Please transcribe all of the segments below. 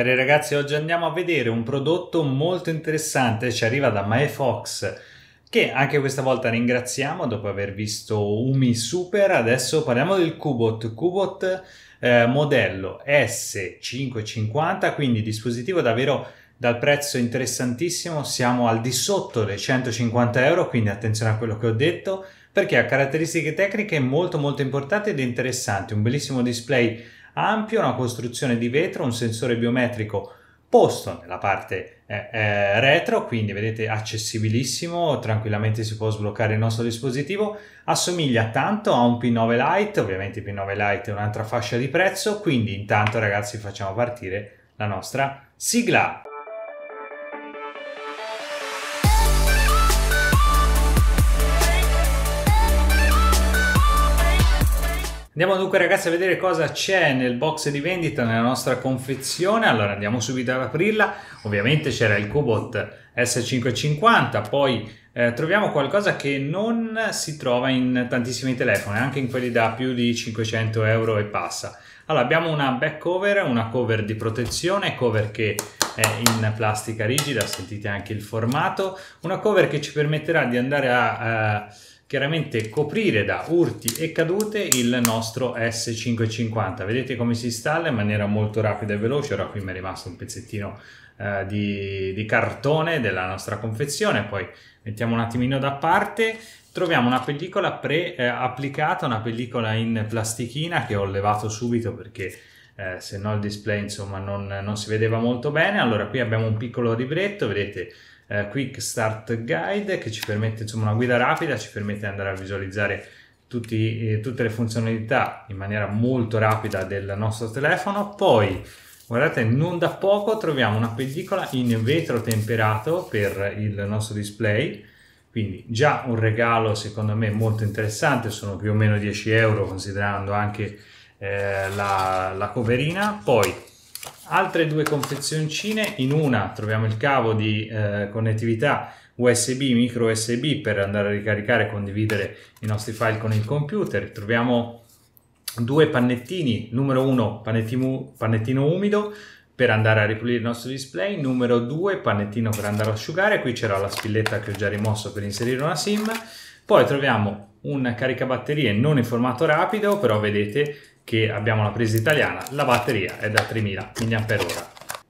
Cari ragazzi, oggi andiamo a vedere un prodotto molto interessante, ci arriva da MyFox, che anche questa volta ringraziamo dopo aver visto Umi Super. Adesso parliamo del Cubot. Cubot eh, modello S550, quindi dispositivo davvero dal prezzo interessantissimo, siamo al di sotto dei 150 euro, quindi attenzione a quello che ho detto, perché ha caratteristiche tecniche molto molto importanti ed interessanti, un bellissimo display ampio, una costruzione di vetro, un sensore biometrico posto nella parte eh, eh, retro, quindi vedete accessibilissimo, tranquillamente si può sbloccare il nostro dispositivo, assomiglia tanto a un P9 Lite, ovviamente P9 Lite è un'altra fascia di prezzo, quindi intanto ragazzi facciamo partire la nostra sigla. Andiamo dunque ragazzi a vedere cosa c'è nel box di vendita nella nostra confezione, allora andiamo subito ad aprirla, ovviamente c'era il Cobot S550, poi eh, troviamo qualcosa che non si trova in tantissimi telefoni, anche in quelli da più di 500 euro e passa. Allora abbiamo una back cover, una cover di protezione, cover che è in plastica rigida, sentite anche il formato, una cover che ci permetterà di andare a... Eh, chiaramente coprire da urti e cadute il nostro S550. Vedete come si installa in maniera molto rapida e veloce, ora qui mi è rimasto un pezzettino eh, di, di, cartone della nostra confezione, poi mettiamo un attimino da parte, troviamo una pellicola pre-applicata, eh, una pellicola in plastichina che ho levato subito perché eh, se no il display insomma non, non, si vedeva molto bene. Allora qui abbiamo un piccolo libretto, vedete eh, Quick Start Guide che ci permette insomma una guida rapida, ci permette di andare a visualizzare tutti, eh, tutte le funzionalità in maniera molto rapida del nostro telefono. Poi guardate non da poco troviamo una pellicola in vetro temperato per il nostro display. Quindi già un regalo secondo me molto interessante, sono più o meno 10 euro considerando anche eh, la, la coverina, poi altre due confezioncine, in una troviamo il cavo di eh, connettività USB, micro USB per andare a ricaricare e condividere i nostri file con il computer, troviamo due pannettini, numero uno pannettino, pannettino umido per andare a ripulire il nostro display, numero due pannettino per andare ad asciugare, qui c'era la spilletta che ho già rimosso per inserire una SIM, poi troviamo un caricabatterie non in formato rapido, però vedete che abbiamo la presa italiana, la batteria è da 3000 mAh.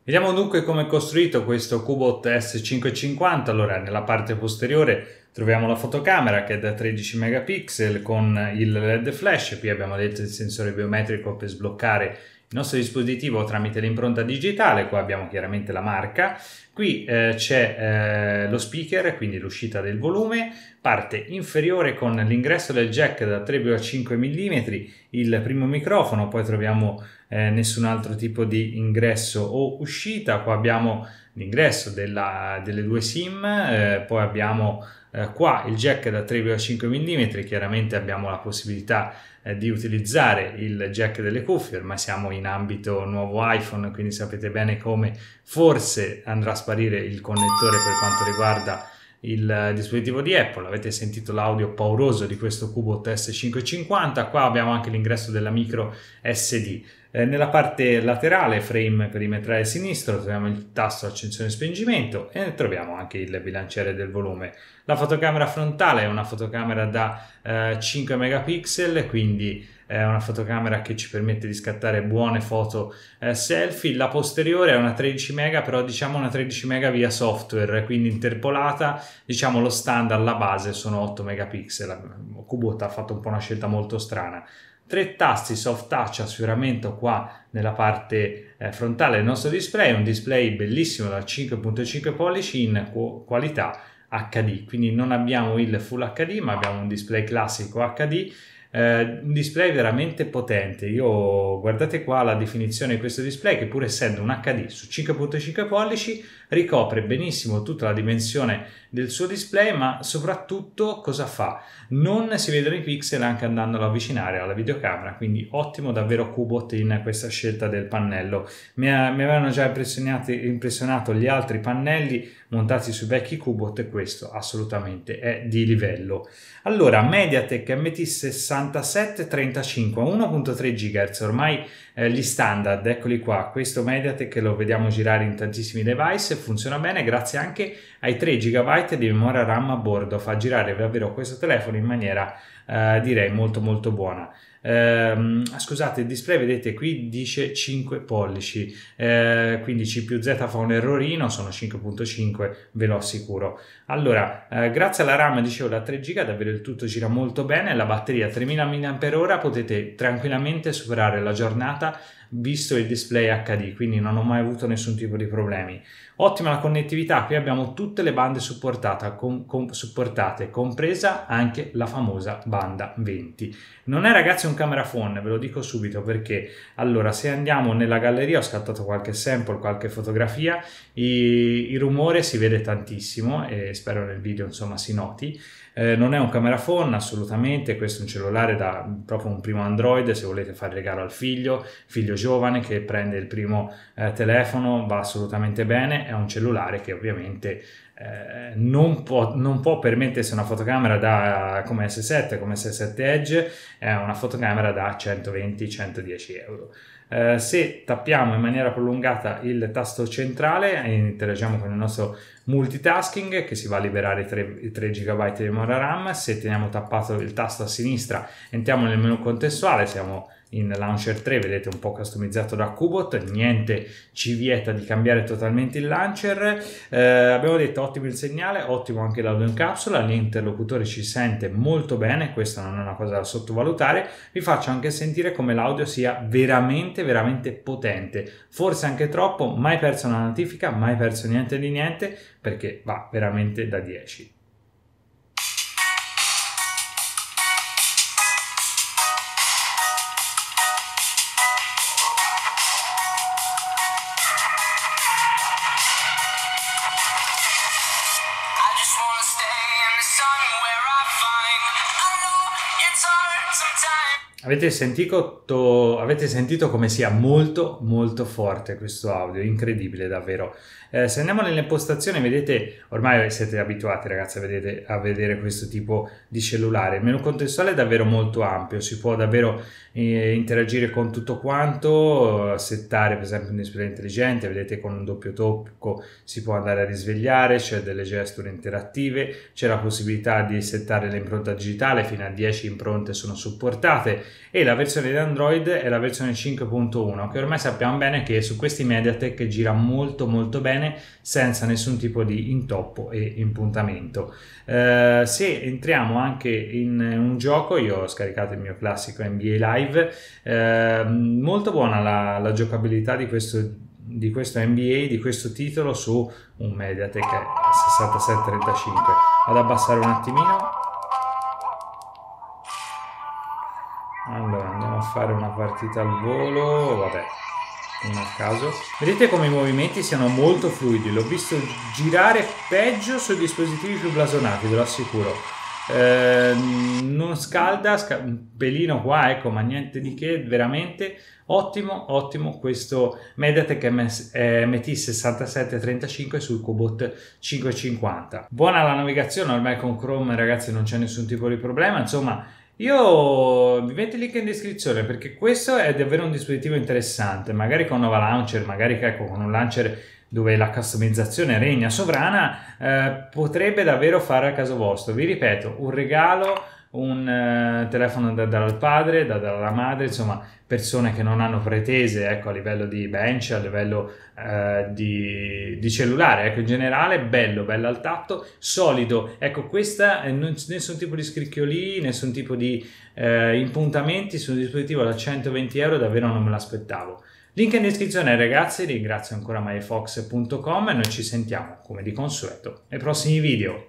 Vediamo dunque come è costruito questo Cubot S550. Allora, nella parte posteriore troviamo la fotocamera che è da 13 megapixel con il LED flash. Qui abbiamo detto il sensore biometrico per sbloccare il nostro dispositivo tramite l'impronta digitale, qua abbiamo chiaramente la marca, qui eh, c'è eh, lo speaker, quindi l'uscita del volume, parte inferiore con l'ingresso del jack da 3,5 mm, il primo microfono, poi troviamo eh, nessun altro tipo di ingresso o uscita, qua abbiamo l'ingresso della, delle due SIM, eh, poi abbiamo eh, qua il jack è da 3,5 mm, chiaramente abbiamo la possibilità eh, di utilizzare il jack delle cuffie, ormai siamo in ambito nuovo iPhone, quindi sapete bene come forse andrà a sparire il connettore per quanto riguarda il eh, dispositivo di Apple. Avete sentito l'audio pauroso di questo cubo TS550. Qua abbiamo anche l'ingresso della micro SD. Eh, nella parte laterale, frame perimetrale sinistro, troviamo il tasto accensione e spengimento e troviamo anche il bilanciere del volume. La fotocamera frontale è una fotocamera da eh, 5 megapixel, quindi è una fotocamera che ci permette di scattare buone foto eh, selfie. La posteriore è una 13 mega, però diciamo una 13 mega via software, quindi interpolata. Diciamo lo standard, la base sono 8 megapixel. Kubota ha fatto un po' una scelta molto strana tre tasti soft touch a sfioramento qua nella parte eh, frontale del nostro display, un display bellissimo da 5.5 pollici in qu- qualità HD, quindi non abbiamo il Full HD ma abbiamo un display classico HD eh, un display veramente potente. Io guardate qua la definizione di questo display che pur essendo un HD su 5.5 pollici ricopre benissimo tutta la dimensione del suo display, ma soprattutto cosa fa? Non si vedono i pixel anche andandolo a avvicinare alla videocamera, quindi ottimo davvero Cubot in questa scelta del pannello. Mi, mi avevano già impressionato gli altri pannelli montati su vecchi Cubot e questo assolutamente è di livello. Allora, MediaTek MT60 6735 1.3 GHz, ormai eh, gli standard, eccoli qua, questo Mediatek lo vediamo girare in tantissimi device, funziona bene grazie anche ai 3 GB di memoria RAM a bordo, fa girare davvero questo telefono in maniera eh, direi molto molto buona. Ehm, ah, scusate, il display vedete qui dice 5 pollici, ehm, quindi C più Z fa un errorino, sono 5.5, ve lo assicuro. Allora, eh, grazie alla RAM, dicevo, da 3 GB davvero il tutto gira molto bene, la batteria 3000 mAh potete tranquillamente superare la giornata visto il display HD, quindi non ho mai avuto nessun tipo di problemi. Ottima la connettività, qui abbiamo tutte le bande com, com, supportate, compresa anche la famosa banda 20. Non è ragazzi un camera phone, ve lo dico subito perché allora se andiamo nella galleria ho scattato qualche sample, qualche fotografia, il rumore si vede tantissimo e spero nel video insomma si noti. Eh, non è un camera phone assolutamente, questo è un cellulare da proprio un primo Android se volete fare regalo al figlio, figlio giovane che prende il primo eh, telefono, va assolutamente bene, è un cellulare che ovviamente eh, non, può, non, può, permettersi una fotocamera da, come S7, come S7 Edge, è una fotocamera da 120-110 euro. Eh, se tappiamo in maniera prolungata il tasto centrale e interagiamo con il nostro multitasking che si va a liberare 3, 3 GB di memoria RAM, se teniamo tappato il tasto a sinistra entriamo nel menu contestuale, siamo in Launcher 3, vedete un po' customizzato da Kubot, niente ci vieta di cambiare totalmente il launcher, eh, abbiamo detto ottimo il segnale, ottimo anche l'audio in capsula, l'interlocutore ci sente molto bene, questa non è una cosa da sottovalutare, vi faccio anche sentire come l'audio sia veramente veramente potente, forse anche troppo, mai perso una notifica, mai perso niente di niente, perché va veramente da 10. Avete sentito, avete sentito, come sia molto molto forte questo audio, incredibile davvero. Eh, se andiamo nelle impostazioni, vedete, ormai siete abituati ragazzi a, vedete, a vedere questo tipo di cellulare. Il menu contestuale è davvero molto ampio, si può davvero eh, interagire con tutto quanto, settare per esempio un display intelligente, vedete con un doppio tocco si può andare a risvegliare, c'è delle gesture interattive, c'è la possibilità di settare l'impronta digitale, fino a 10 impronte sono supportate e la versione di Android è la versione 5.1 che ormai sappiamo bene che su questi Mediatek gira molto molto bene bene senza nessun tipo di intoppo e impuntamento. Eh, se entriamo anche in un gioco, io ho scaricato il mio classico NBA Live, eh, molto buona la, la giocabilità di questo di questo NBA, di questo titolo su un Mediatek 6735. Vado ad abbassare un attimino. Allora, andiamo a fare una partita al volo, vabbè, non a caso. Vedete come i movimenti siano molto fluidi, l'ho visto girare peggio sui dispositivi più blasonati, ve lo assicuro. Eh, non scalda, scal un pelino qua, ecco, ma niente di che, veramente ottimo, ottimo questo Mediatek MS, eh, MT6735 sul Cobot 550. Buona la navigazione, ormai con Chrome ragazzi non c'è nessun tipo di problema, insomma io vi metto il link in descrizione perché questo è davvero un dispositivo interessante, magari con Nova Launcher, magari ecco, con un launcher dove la customizzazione regna sovrana, eh, potrebbe davvero fare a caso vostro. Vi ripeto, un regalo un uh, telefono da dare al padre, da dare alla madre, insomma persone che non hanno pretese ecco, a livello di bench, a livello uh, di, di, cellulare, ecco in generale bello, bello al tatto, solido, ecco questa eh, non, nessun tipo di scricchioli, nessun tipo di eh, impuntamenti su un dispositivo da 120 euro davvero non me l'aspettavo. Link in descrizione ragazzi, ringrazio ancora myfox.com e noi ci sentiamo come di consueto nei prossimi video.